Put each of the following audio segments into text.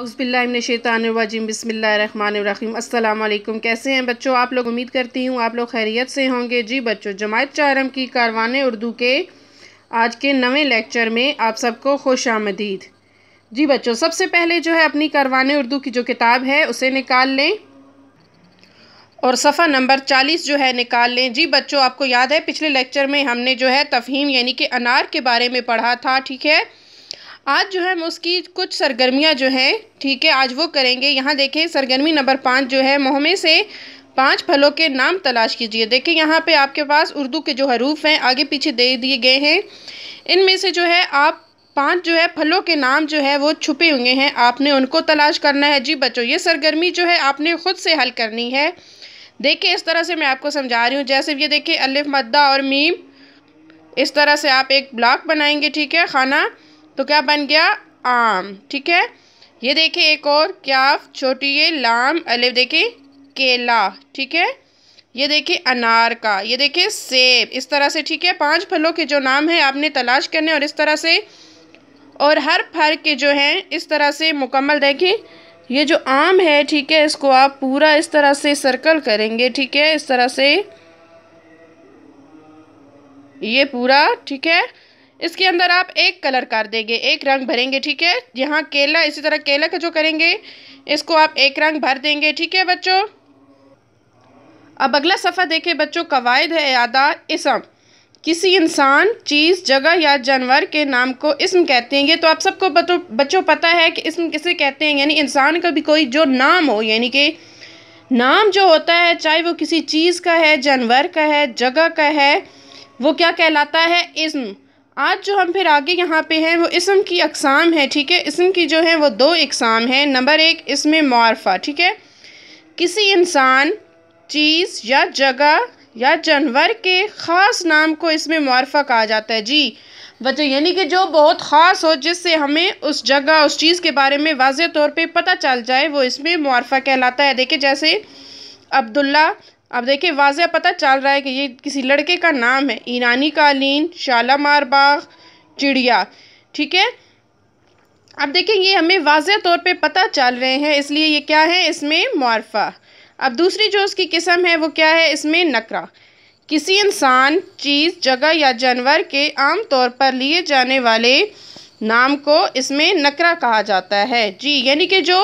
हौसबिल्लाशानवाजिम बसमीम अल्लाम कैसे हैं बच्चों आप लोग उम्मीद करती हूँ आप लोग खैरियत से होंगे जी बच्चों जमायत चारम की कारवान उर्दू के आज के नवे लेक्चर में आप सबको खुश आमदीद जी बच्चों सबसे पहले जो है अपनी कारवान उर्दू की जो किताब है उसे निकाल लें और सफ़ा नंबर चालीस जो है निकाल लें जी बच्चों आपको याद है पिछले लेक्चर में हमने जो है तफहीम यानी कि अनार के बारे में पढ़ा था ठीक है आज जो है हम उसकी कुछ सरगर्मियाँ जो हैं ठीक है आज वो करेंगे यहाँ देखें सरगर्मी नंबर पाँच जो है मोहमे से पांच फलों के नाम तलाश कीजिए देखें यहाँ पे आपके पास उर्दू के जो हरूफ हैं आगे पीछे दे दिए गए हैं इनमें से जो है आप पांच जो है फलों के नाम जो है वो छुपे हुए हैं आपने उनको तलाश करना है जी बच्चों ये सरगर्मी जो है आपने ख़ुद से हल करनी है देखिए इस तरह से मैं आपको समझा रही हूँ जैसे ये देखिए अलिफ मद्दा और मीम इस तरह से आप एक ब्लॉक बनाएंगे ठीक है खाना तो क्या बन गया आम ठीक है ये देखिए एक और क्या छोटी ये लाम अलेव देखिए केला ठीक है ये देखिए अनार का ये देखिए सेब इस तरह से ठीक है पांच फलों के जो नाम है आपने तलाश करने और इस तरह से और हर फल के जो हैं इस तरह से मुकम्मल देखिए ये जो आम है ठीक है इसको आप पूरा इस तरह से सर्कल करेंगे ठीक है इस तरह से ये पूरा ठीक है इसके अंदर आप एक कलर कर देंगे एक रंग भरेंगे ठीक है यहाँ केला इसी तरह केला का जो करेंगे इसको आप एक रंग भर देंगे ठीक है बच्चों अब अगला सफ़ा देखें बच्चों कवायद है आदा इसम किसी इंसान चीज़ जगह या जानवर के नाम को इसम कहते हैं ये तो आप सबको बच्चों पता है कि इसम किसे कहते हैं यानी इंसान का भी कोई जो नाम हो यानी कि नाम जो होता है चाहे वो किसी चीज़ का है जानवर का है जगह का है वो क्या कहलाता है इसम आज जो हम फिर आगे यहाँ पे हैं वो इसम की अकसाम है ठीक है इसम की जो है वो दो इकसाम है नंबर एक इसमें मारफा ठीक है किसी इंसान चीज़ या जगह या जानवर के ख़ास नाम को इसमें मारफा कहा जाता है जी बच्चों यानी कि जो बहुत ख़ास हो जिससे हमें उस जगह उस चीज़ के बारे में वाज तौर पर पता चल जाए वो इसमें मारफा कहलाता है देखिए जैसे अब्दुल्ला अब देखिए वाज पता चल रहा है कि ये किसी लड़के का नाम है ईरानी कालीन शालामार बाग चिड़िया ठीक है अब देखिए ये हमें वाज तौर पे पता चल रहे हैं इसलिए ये क्या है इसमें मुआरफा अब दूसरी जो उसकी किस्म है वो क्या है इसमें नकरा किसी इंसान चीज़ जगह या जानवर के आम तौर पर लिए जाने वाले नाम को इसमें नकरा कहा जाता है जी यानी कि जो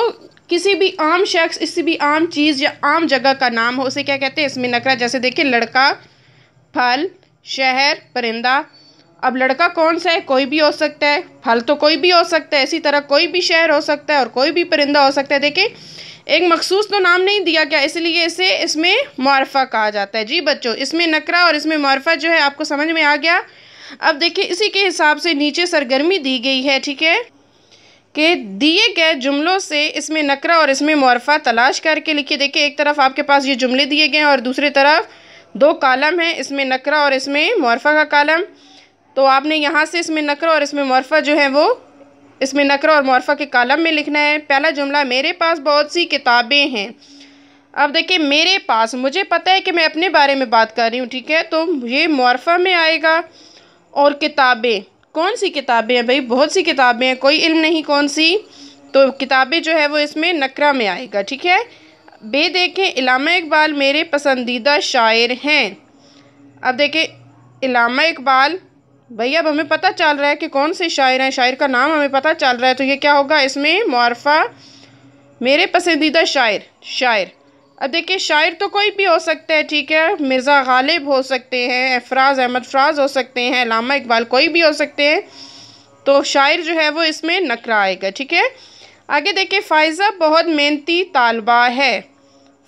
किसी भी आम शख्स किसी भी आम चीज़ या आम जगह का नाम हो उसे क्या कहते हैं इसमें नकरा जैसे देखिए लड़का फल शहर परिंदा अब लड़का कौन सा है कोई भी हो सकता है फल तो कोई भी हो सकता है इसी तरह कोई भी शहर हो सकता है और कोई भी परिंदा हो सकता है देखिए एक मखसूस तो नाम नहीं दिया गया इसलिए इसे इसमें मारफा कहा जाता है जी बच्चों इसमें नकरा और इसमें मुआरफा जो है आपको समझ में आ गया अब देखिए इसी के हिसाब से नीचे सरगर्मी दी गई है ठीक है के दिए गए जुमलों से इसमें नकरा और इसमें मुआरफा तलाश करके लिखिए देखिए एक तरफ आपके पास ये जुमले दिए गए हैं और दूसरी तरफ दो कालम हैं इसमें नकरा और इसमें मुआरफा का कालम तो आपने यहाँ से इसमें नकरा और इसमें मुआरफा जो है वो इसमें नकरा और मुआरफा के कालम में लिखना है पहला जुमला मेरे पास बहुत सी किताबें हैं अब देखिए मेरे पास मुझे पता है कि मैं अपने बारे में बात कर रही हूँ ठीक है तो ये मुआरफा में आएगा और किताबें कौन सी किताबें हैं भाई बहुत सी किताबें हैं कोई इल्म नहीं कौन सी तो किताबें जो है वो इसमें नकरा में आएगा ठीक है बे देखें इलामा इकबाल मेरे पसंदीदा शायर हैं अब देखें इलामा इकबाल भैया अब हमें पता चल रहा है कि कौन से शायर हैं शायर का नाम हमें पता चल रहा है तो ये क्या होगा इसमें मुआरफा मेरे पसंदीदा शायर शायर अब देखिए शायर तो कोई भी हो सकता है ठीक है मिर्ज़ा गालिब हो सकते हैं अफराज अहमद फराज हो सकते हैं लामा इकबाल कोई भी हो सकते हैं तो शायर जो है वो इसमें नकरा आएगा ठीक है आगे देखिए फायजा बहुत मेहनती तालबा है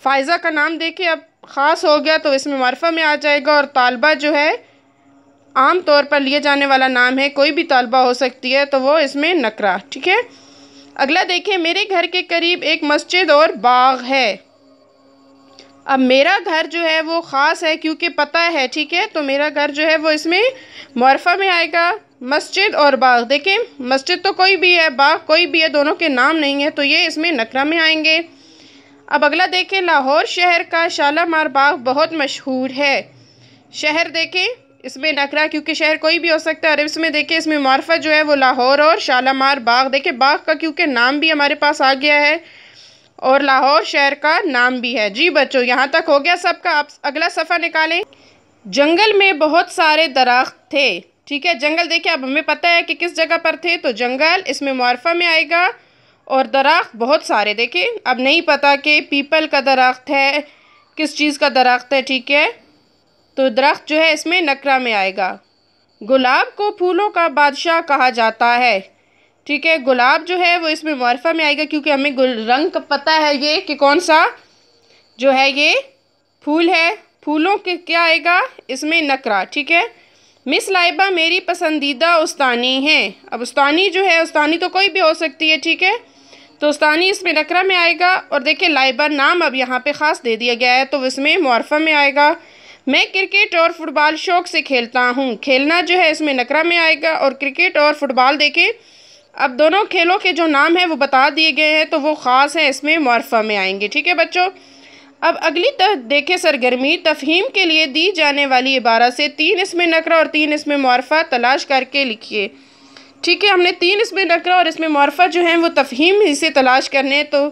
फायजा का नाम देखिए अब ख़ास हो गया तो इसमें मरफा में आ जाएगा और तालबा जो है आम तौर पर लिए जाने वाला नाम है कोई भी तालबा हो सकती है तो वो इसमें नकरा ठीक है अगला देखिए मेरे घर के करीब एक मस्जिद और बाग है अब मेरा घर जो है वो ख़ास है क्योंकि पता है ठीक है तो मेरा घर जो है वो इसमें मरफा में आएगा मस्जिद और बाग देखें मस्जिद तो कोई भी है बाग कोई भी है दोनों के नाम नहीं है तो ये इसमें नकरा में आएंगे अब अगला देखें लाहौर शहर का शालामार बाग बहुत मशहूर है शहर देखें इसमें नकरा क्योंकि शहर कोई भी हो सकता है और इसमें देखें इसमें मार्फा जो है वो लाहौर और शालामार बाग देखें बाग का क्योंकि नाम भी हमारे पास आ गया है और लाहौर शहर का नाम भी है जी बच्चों यहाँ तक हो गया सबका आप अगला सफ़ा निकालें जंगल में बहुत सारे दरख्त थे ठीक है जंगल देखिए अब हमें पता है कि किस जगह पर थे तो जंगल इसमें मुआरफा में आएगा और दरख्त बहुत सारे देखें अब नहीं पता कि पीपल का दरख्त है किस चीज़ का दरख्त है ठीक है तो दरख्त जो है इसमें नकरा में आएगा गुलाब को फूलों का बादशाह कहा जाता है ठीक है गुलाब जो है वो इसमें मरफा में आएगा क्योंकि हमें रंग का पता है ये कि कौन सा जो है ये फूल है फूलों के क्या आएगा इसमें नकरा ठीक है मिस लाइबा मेरी पसंदीदा उस्तानी है अब उस्तानी जो है उस्तानी तो कोई भी हो सकती है ठीक है तो उस्तानी इसमें नकरा में आएगा और देखिए लाइबा नाम अब यहाँ पे ख़ास दे दिया गया है तो इसमें मौरफा में आएगा मैं क्रिकेट और फुटबॉल शौक से खेलता हूँ खेलना जो है इसमें नकरा में आएगा और क्रिकेट और फुटबॉल देखें अब दोनों खेलों के जो नाम हैं वो बता दिए गए हैं तो वो ख़ास हैं इसमें मरफा में आएंगे ठीक है बच्चों अब अगली तह देखें सरगर्मी तफहीम के लिए दी जाने वाली इबारा से तीन इसमें नकरा और तीन इसमें मरफा तलाश करके लिखिए ठीक है हमने तीन इसमें नकरा और इसमें मरफा जो हैं वो तफहीम ही से तलाश करने तो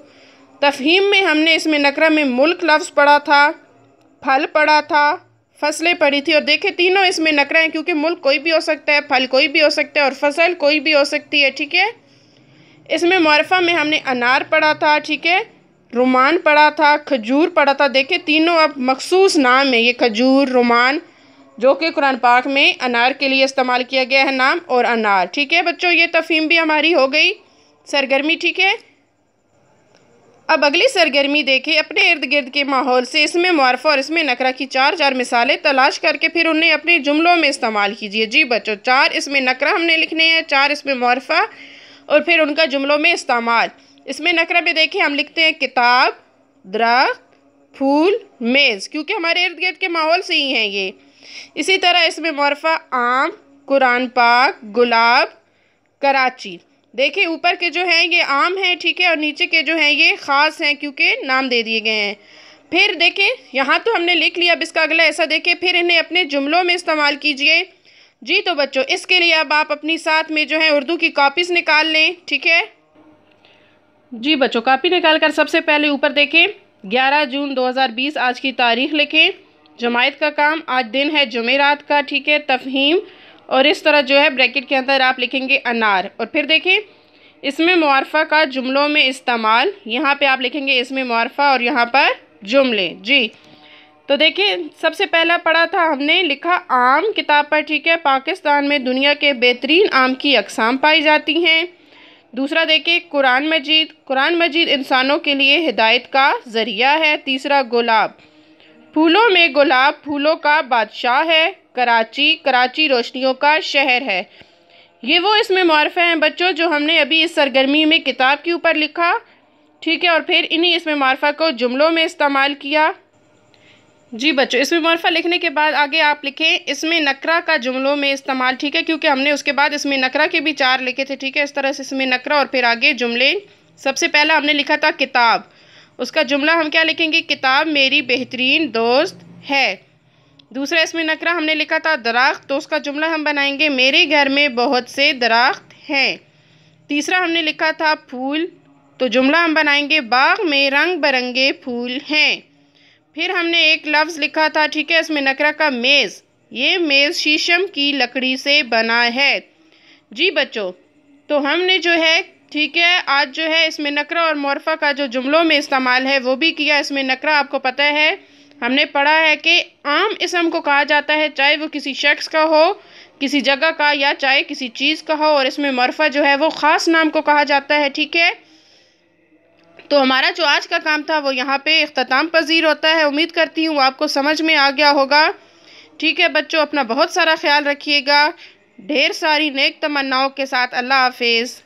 तफहीम में हमने इसमें नकरा में मुल्क लफ्ज़ पढ़ा था फल पढ़ा था फसलें पड़ी थी और देखे तीनों इसमें नकरा हैं क्योंकि मुल्क कोई भी हो सकता है फल कोई भी हो सकता है और फसल कोई भी हो सकती है ठीक है इसमें मुआरफा में हमने अनार पढ़ा था ठीक है रुमान पढ़ा था खजूर पढ़ा था देखे तीनों अब मखसूस नाम है ये खजूर रुमान जो कि कुरान पाक में अनार के लिए इस्तेमाल किया गया है नाम और अनार ठीक है बच्चों ये तफहीम भी हमारी हो गई सरगर्मी ठीक है अब अगली सरगर्मी देखें अपने इर्द गिर्द के माहौल से इसमें मुआरफा और इसमें नकरा की चार चार मिसालें तलाश करके फिर उन्हें अपने जुमलों में इस्तेमाल कीजिए जी बच्चों चार इसमें नकरा हमने लिखने हैं चार इसमें मुआरफा और फिर उनका जुमलों में इस्तेमाल इसमें नकरा में देखें हम लिखते हैं किताब दरख्त फूल मेज़ क्योंकि हमारे इर्द गिर्द के माहौल से ही हैं ये इसी तरह इसमें मुआरफा आम कुरान पाक गुलाब कराची देखिए ऊपर के जो हैं ये आम हैं ठीक है और नीचे के जो हैं ये ख़ास हैं क्योंकि नाम दे दिए गए हैं फिर देखें यहाँ तो हमने लिख लिया अब इसका अगला ऐसा देखें फिर इन्हें अपने जुमलों में इस्तेमाल कीजिए जी तो बच्चों इसके लिए अब आप अपनी साथ में जो है उर्दू की कॉपीज़ निकाल लें ठीक है जी बच्चों कापी निकाल कर सबसे पहले ऊपर देखें 11 जून 2020 आज की तारीख लिखें जमायत का काम आज दिन है जुमेरात का ठीक है तफहीम और इस तरह जो है ब्रैकेट के अंदर आप लिखेंगे अनार और फिर देखें इसमें मुआरफ़ा का जुमलों में इस्तेमाल यहाँ पे आप लिखेंगे इसमें मुआरफ़ा और यहाँ पर जुमले जी तो देखिए सबसे पहला पढ़ा था हमने लिखा आम किताब पर ठीक है पाकिस्तान में दुनिया के बेहतरीन आम की अकसाम पाई जाती हैं दूसरा देखिए कुरान मजीद कुरान मजीद इंसानों के लिए हिदायत का ज़रिया है तीसरा गुलाब फूलों में गुलाब फूलों का बादशाह है कराची कराची रोशनियों का शहर है ये वो इसमें मुआरफ़े हैं बच्चों जो हमने अभी इस सरगर्मी में किताब के ऊपर लिखा ठीक है और फिर इन्हीं इसमें मारफ़ा को जुमलों में इस्तेमाल किया जी बच्चों इसमें मुआरफा लिखने के बाद आगे आप लिखें इसमें नकरा का जुमलों में इस्तेमाल ठीक है क्योंकि हमने उसके बाद इसमें नकरा के भी चार लिखे थे ठीक है इस तरह से इसमें नकरा और फिर आगे जुमले सबसे पहला हमने लिखा था किताब उसका जुमला हम क्या लिखेंगे किताब मेरी बेहतरीन दोस्त है दूसरा इसमें नकरा हमने लिखा था दरख्त तो उसका जुमला हम बनाएंगे मेरे घर में बहुत से दरख्त हैं तीसरा हमने लिखा था फूल तो जुमला हम बनाएंगे बाग में रंग बरंगे फूल हैं फिर हमने एक लफ्ज़ लिखा था ठीक है इसमें नकरा का मेज़ ये मेज़ शीशम की लकड़ी से बना है जी बच्चों तो हमने जो है ठीक है आज जो है इसमें नकरा और मोरफा का जो जुमलों में इस्तेमाल है वो भी किया इसमें नकरा आपको पता है हमने पढ़ा है कि आम इसम को कहा जाता है चाहे वो किसी शख्स का हो किसी जगह का या चाहे किसी चीज़ का हो और इसमें मरफा जो है वो ख़ास नाम को कहा जाता है ठीक है तो हमारा जो आज का काम था वो यहाँ पे अख्ताम पजीर होता है उम्मीद करती हूँ आपको समझ में आ गया होगा ठीक है बच्चों अपना बहुत सारा ख्याल रखिएगा ढेर सारी नेक तमन्नाओं के साथ अल्लाह हाफिज़